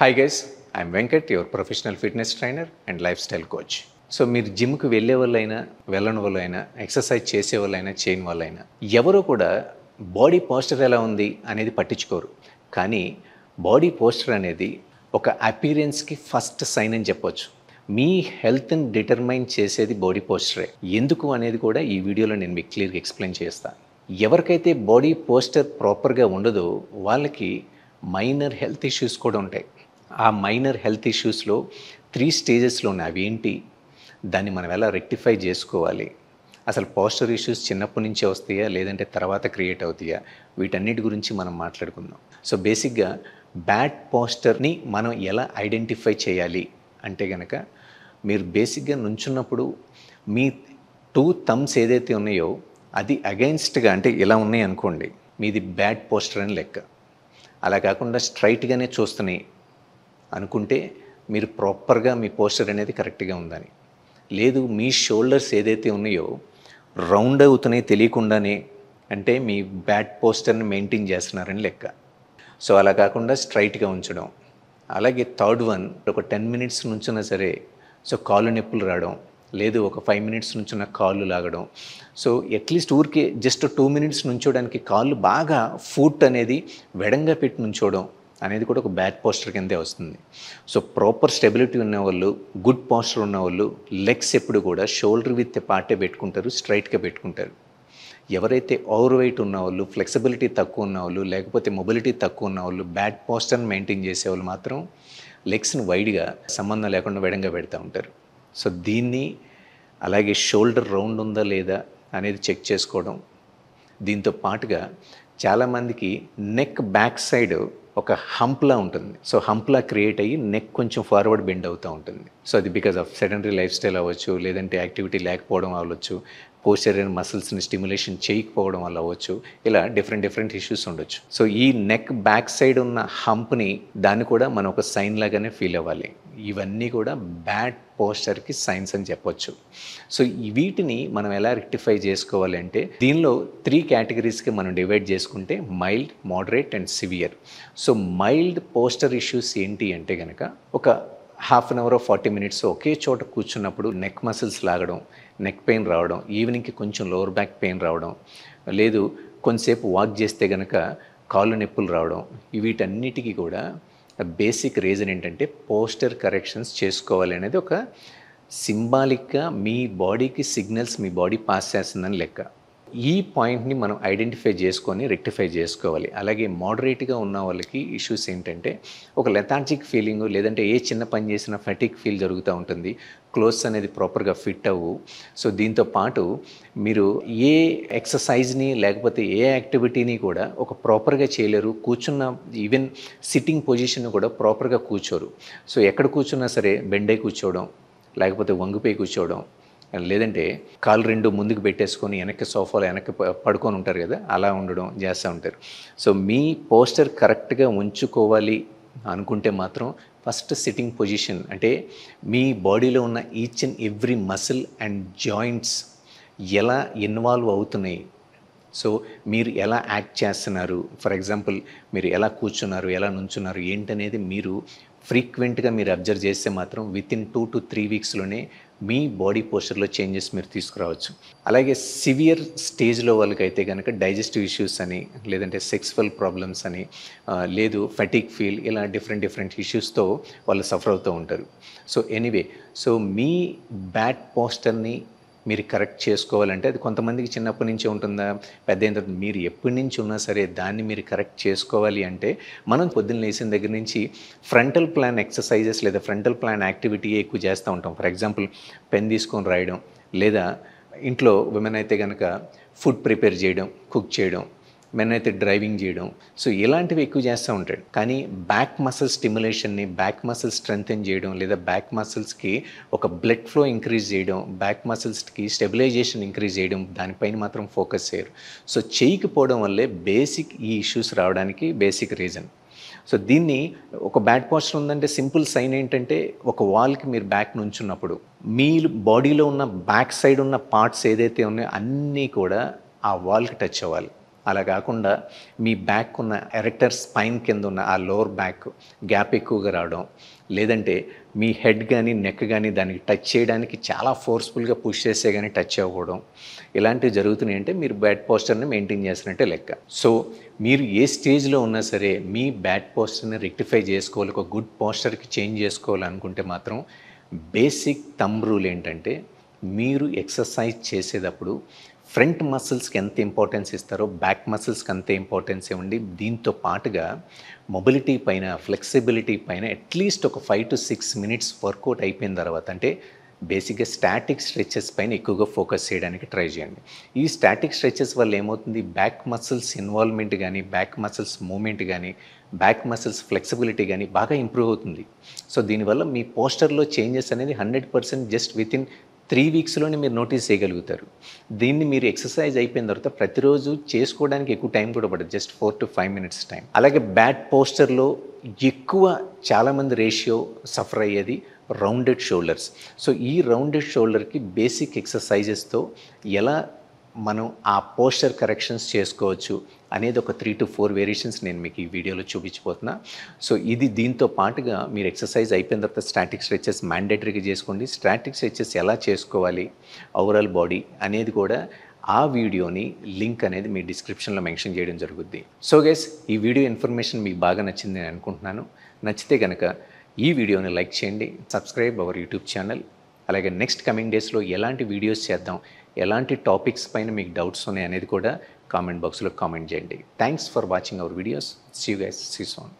hi guys I'm Venkat your professional fitness trainer and life style coach so మీరు జిమ్కి వెళ్ళే వాళ్ళైనా వెళ్ళని వాళ్ళైనా ఎక్సర్సైజ్ చేసే వాళ్ళైనా చేయని వాళ్ళైనా ఎవరో కూడా బాడీ పోస్టర్ ఎలా ఉంది అనేది పట్టించుకోరు కానీ బాడీ పోస్టర్ అనేది ఒక అపీరియన్స్కి ఫస్ట్ సైన్ అని చెప్పొచ్చు మీ హెల్త్ని డిటర్మైన్ చేసేది బాడీ పోస్టరే ఎందుకు అనేది కూడా ఈ వీడియోలో నేను మీకు క్లియర్గా ఎక్స్ప్లెయిన్ చేస్తాను ఎవరికైతే బాడీ పోస్టర్ ప్రాపర్గా ఉండదో వాళ్ళకి మైనర్ హెల్త్ ఇష్యూస్ కూడా ఉంటాయి ఆ మైనర్ హెల్త్ ఇష్యూస్లో త్రీ స్టేజెస్లో ఉన్నాయి అవి ఏంటి దాన్ని మనం ఎలా రెక్టిఫై చేసుకోవాలి అసలు పోస్టర్ ఇష్యూస్ చిన్నప్పటి నుంచే వస్తాయా లేదంటే తర్వాత క్రియేట్ అవుతాయా వీటన్నిటి గురించి మనం మాట్లాడుకుందాం సో బేసిక్గా బ్యాడ్ పోస్టర్ని మనం ఎలా ఐడెంటిఫై చేయాలి అంటే కనుక మీరు బేసిక్గా నుంచున్నప్పుడు మీ టూ థమ్స్ ఏదైతే ఉన్నాయో అది అగైన్స్ట్గా అంటే ఇలా ఉన్నాయి అనుకోండి మీది బ్యాడ్ పోస్టర్ అని లెక్క అలా కాకుండా స్ట్రైట్గానే చూస్తున్నాయి అనుకుంటే మీరు ప్రాపర్గా మీ పోస్టర్ అనేది కరెక్ట్గా ఉందని లేదు మీ షోల్డర్స్ ఏదైతే ఉన్నాయో రౌండ్ అవుతున్నాయి తెలియకుండానే అంటే మీ బ్యాట్ పోస్టర్ని మెయింటైన్ చేస్తున్నారని లెక్క సో అలా కాకుండా స్ట్రైట్గా ఉంచడం అలాగే థర్డ్ వన్ ఒక టెన్ మినిట్స్ నుంచున్నా సరే సో కాళ్ళు నొప్పులు రావడం లేదు ఒక ఫైవ్ మినిట్స్ నుంచి ఉన్న కాళ్ళు లాగడం సో అట్లీస్ట్ ఊరికే జస్ట్ టూ మినిట్స్ నుంచోడానికి కాళ్ళు బాగా ఫుట్ అనేది వెడంగా పెట్టి నుంచోవడం అనేది కూడా ఒక బ్యాక్ పోస్టర్ కిందే వస్తుంది సో ప్రాపర్ స్టెబిలిటీ ఉన్నవాళ్ళు గుడ్ పోస్టర్ ఉన్నవాళ్ళు లెగ్స్ ఎప్పుడు కూడా షోల్డర్ విత్ పార్టే పెట్టుకుంటారు స్ట్రైట్గా పెట్టుకుంటారు ఎవరైతే ఓవర్ వెయిట్ ఉన్నవాళ్ళు ఫ్లెక్సిబిలిటీ తక్కువ ఉన్నవాళ్ళు లేకపోతే మొబిలిటీ తక్కువ ఉన్నవాళ్ళు బ్యాడ్ పోస్టర్ని మెయింటైన్ చేసేవాళ్ళు మాత్రం లెగ్స్ని వైడ్గా సంబంధం లేకుండా వేడంగా పెడతా ఉంటారు సో దీన్ని అలాగే షోల్డర్ రౌండ్ ఉందా లేదా అనేది చెక్ చేసుకోవడం దీంతో పాటుగా చాలామందికి నెక్ బ్యాక్ సైడ్ ఒక హంప్లా ఉంటుంది సో హంప్లా క్రియేట్ అయ్యి నెక్ కొంచెం ఫార్వర్డ్ బెండ్ అవుతూ ఉంటుంది సో అది because of sedentary life style అవ్వచ్చు లేదంటే యాక్టివిటీ లేకపోవడం అవ్వచ్చు పోస్టర్ అండ్ మసిల్స్ని స్టిమ్యులేషన్ చేయకపోవడం వల్ల అవ్వచ్చు ఇలా డిఫరెంట్ డిఫరెంట్ ఇష్యూస్ ఉండొచ్చు సో ఈ నెక్ బ్యాక్ సైడ్ ఉన్న హంప్ని దాన్ని కూడా మనం ఒక సైన్ లాగానే ఫీల్ అవ్వాలి ఇవన్నీ కూడా బ్యాడ్ పోస్టర్కి సైన్స్ అని చెప్పొచ్చు సో వీటిని మనం ఎలా రెక్టిఫై చేసుకోవాలి అంటే దీనిలో త్రీ కేటగిరీస్కి మనం డివైడ్ చేసుకుంటే mild moderate and severe so mild posture issues ఏంటి అంటే కనుక ఒక half an hour forty minutes ఒకే చోట కూర్చున్నప్పుడు నెక్ మసిల్స్ లాగడం నెక్ పెయిన్ రావడం ఈవినింగ్కి కొంచెం లోవర్ బ్యాక్ పెయిన్ రావడం లేదు కొంతసేపు వాక్ చేస్తే గనక కాళ్ళు నొప్పులు రావడం వీటన్నిటికీ కూడా బేసిక్ రీజన్ ఏంటంటే పోస్టర్ కరెక్షన్స్ చేసుకోవాలి అనేది ఒక సింబాలిక్గా మీ బాడీకి సిగ్నల్స్ మీ బాడీ పాస్ చేస్తుందని లెక్క ఈ పాయింట్ని మనం ఐడెంటిఫై చేసుకొని రెక్టిఫై చేసుకోవాలి అలాగే మోడరేట్గా ఉన్న వాళ్ళకి ఇష్యూస్ ఏంటంటే ఒక లెథార్జిక్ ఫీలింగ్ లేదంటే ఏ చిన్న పని చేసినా ఫెటిక్ ఫీల్ జరుగుతూ ఉంటుంది క్లోత్స్ అనేది ప్రాపర్గా ఫిట్ అవ్వు సో దీంతో పాటు మీరు ఏ ఎక్సర్సైజ్ని లేకపోతే ఏ యాక్టివిటీని కూడా ఒక ప్రాపర్గా చేయలేరు కూర్చున్న ఈవెన్ సిట్టింగ్ పొజిషన్ కూడా ప్రాపర్గా కూర్చోరు సో ఎక్కడ కూర్చున్నా సరే బెండే కూర్చోవడం లేకపోతే వంగిపోయి కూర్చోవడం లేదంటే కాలు రెండు ముందుకు పెట్టేసుకొని వెనక్కి సోఫాలో వెనక్కి పడుకొని ఉంటారు కదా అలా ఉండడం చేస్తూ ఉంటారు సో మీ పోస్టర్ కరెక్ట్గా ఉంచుకోవాలి అనుకుంటే మాత్రం ఫస్ట్ సిట్టింగ్ పొజిషన్ అంటే మీ బాడీలో ఉన్న each and every muscle and joints ఎలా ఇన్వాల్వ్ అవుతున్నాయి సో మీరు ఎలా యాక్ట్ చేస్తున్నారు ఫర్ ఎగ్జాంపుల్ మీరు ఎలా కూర్చున్నారు ఎలా నుంచున్నారు ఏంటనేది మీరు ఫ్రీక్వెంట్గా మీరు అబ్జర్వ్ చేస్తే మాత్రం within two to three వీక్స్లోనే మీ బాడీ పోస్చర్లో చేంజెస్ మీరు తీసుకురావచ్చు అలాగే సివియర్ స్టేజ్లో వాళ్ళకైతే కనుక డైజెస్టివ్ ఇష్యూస్ అని లేదంటే సెక్స్వల్ ప్రాబ్లమ్స్ అని లేదు ఫెటిక్ ఫీల్ ఇలా డిఫరెంట్ డిఫరెంట్ ఇష్యూస్తో వాళ్ళు సఫర్ అవుతూ ఉంటారు సో ఎనీవే సో మీ బ్యాడ్ పోస్టర్ని మీరు కరెక్ట్ చేసుకోవాలంటే అది కొంతమందికి చిన్నప్పటి నుంచే ఉంటుందా పెద్ద అయిన తర్వాత మీరు ఎప్పటి నుంచి ఉన్నా సరే దాన్ని మీరు కరెక్ట్ చేసుకోవాలి అంటే మనం పొద్దున్న లేచిన దగ్గర నుంచి ఫ్రంటల్ ప్లాన్ ఎక్సర్సైజెస్ లేదా ఫ్రంటల్ ప్లాన్ యాక్టివిటీ ఎక్కువ చేస్తూ ఉంటాం ఫర్ ఎగ్జాంపుల్ పెన్ తీసుకొని రాయడం లేదా ఇంట్లో విమెన్ అయితే కనుక ఫుడ్ ప్రిపేర్ చేయడం కుక్ చేయడం మెనైతే డ్రైవింగ్ చేయడం సో ఇలాంటివి ఎక్కువ చేస్తూ ఉంటాడు కానీ బ్యాక్ మసిల్ స్టిమ్యులేషన్ని బ్యాక్ మసిల్ స్ట్రెంగ్తెన్ చేయడం లేదా బ్యాక్ మసిల్స్కి ఒక బ్లడ్ ఫ్లో ఇంక్రీజ్ చేయడం బ్యాక్ మసిల్స్కి స్టెబిలైజేషన్ ఇంక్రీజ్ చేయడం దానిపైన మాత్రం ఫోకస్ చేయరు సో చేయకపోవడం వల్లే బేసిక్ ఈ ఇష్యూస్ రావడానికి బేసిక్ రీజన్ సో దీన్ని ఒక బ్యాడ్ పాస్టర్ ఉందంటే సింపుల్ సైన్ ఏంటంటే ఒక వాల్కి మీరు బ్యాక్ నుంచున్నప్పుడు మీ బాడీలో ఉన్న బ్యాక్ సైడ్ ఉన్న పార్ట్స్ ఏదైతే ఉన్నాయో అన్నీ కూడా ఆ వాల్కి టచ్ అవ్వాలి అలా కాకుండా మీ బ్యాక్ ఉన్న ఎరెక్టర్ స్పైన్ కింద ఉన్న ఆ లోవర్ బ్యాక్ గ్యాప్ ఎక్కువగా రావడం లేదంటే మీ హెడ్ కానీ నెక్ కానీ దానికి టచ్ చేయడానికి చాలా ఫోర్స్ఫుల్గా పుష్ చేస్తే కానీ టచ్ అవ్వడం ఇలాంటివి జరుగుతున్నాయి అంటే మీరు బ్యాడ్ పోస్టర్ని మెయింటైన్ చేసినట్టే లెక్క సో మీరు ఏ స్టేజ్లో ఉన్నా సరే మీ బ్యాడ్ పోస్టర్ని రెక్టిఫై చేసుకోవాలి ఒక గుడ్ పోస్టర్కి చేంజ్ చేసుకోవాలనుకుంటే మాత్రం బేసిక్ తమ్ రూల్ ఏంటంటే మీరు ఎక్సర్సైజ్ చేసేటప్పుడు ఫ్రంట్ మసిల్స్కి ఎంత ఇంపార్టెన్స్ ఇస్తారో బ్యాక్ మసిల్స్కి అంతే ఇంపార్టెన్స్ ఇవ్వండి దీంతో పాటుగా మొబిలిటీ పైన ఫ్లెక్సిబిలిటీ పైన అట్లీస్ట్ ఒక five to six minutes workout అయిపోయిన తర్వాత అంటే బేసిక్గా స్టాటిక్ స్ట్రెచెస్ పైన ఎక్కువగా ఫోకస్ చేయడానికి ట్రై చేయండి ఈ స్టాటిక్ స్ట్రెచెస్ వల్ల ఏమవుతుంది బ్యాక్ మసిల్స్ ఇన్వాల్వ్మెంట్ కానీ బ్యాక్ మసిల్స్ మూమెంట్ కానీ బ్యాక్ మసిల్స్ ఫ్లెక్సిబిలిటీ కానీ బాగా ఇంప్రూవ్ అవుతుంది సో దీనివల్ల మీ పోస్టర్లో చేంజెస్ అనేది hundred percent just within three వీక్స్లోనే మీరు నోటీస్ చేయగలుగుతారు దీన్ని మీరు ఎక్సర్సైజ్ అయిపోయిన తర్వాత ప్రతిరోజు చేసుకోవడానికి ఎక్కువ టైం కూడా పడదు just four to five minutes time అలాగే బ్యాడ్ పోస్టర్లో ఎక్కువ చాలామంది రేషియో సఫర్ అయ్యేది రౌండెడ్ షోల్డర్స్ సో ఈ రౌండెడ్ షోల్డర్కి బేసిక్ ఎక్సర్సైజెస్తో ఎలా మనం ఆ పోస్టర్ కరెక్షన్స్ చేసుకోవచ్చు అనేది ఒక త్రీ టు ఫోర్ వేరియేషన్స్ నేను మీకు ఈ వీడియోలో చూపించిపోతున్నా సో ఇది దీంతో పాటుగా మీరు ఎక్సర్సైజ్ అయిపోయిన తర్వాత స్టాటిక్ స్ట్రెచెస్ మ్యాండేటరీగా చేసుకోండి స్టాటిక్ స్ట్రెచెస్ ఎలా చేసుకోవాలి ఓవరాల్ బాడీ అనేది కూడా ఆ వీడియోని లింక్ అనేది మీ డిస్క్రిప్షన్లో మెన్షన్ చేయడం జరుగుద్ది సో గెస్ ఈ వీడియో ఇన్ఫర్మేషన్ మీకు బాగా నచ్చింది నేను అనుకుంటున్నాను నచ్చితే కనుక ఈ వీడియోని లైక్ చేయండి సబ్స్క్రైబ్ అవర్ యూట్యూబ్ ఛానల్ అలాగే నెక్స్ట్ కమింగ్ డేస్లో ఎలాంటి వీడియోస్ చేద్దాం ఎలాంటి టాపిక్స్ పైన మీకు డౌట్స్ ఉన్నాయి అనేది కూడా కామెంట్ బాక్స్లో కామెంట్ చేయండి thanks for watching our videos see you guys see son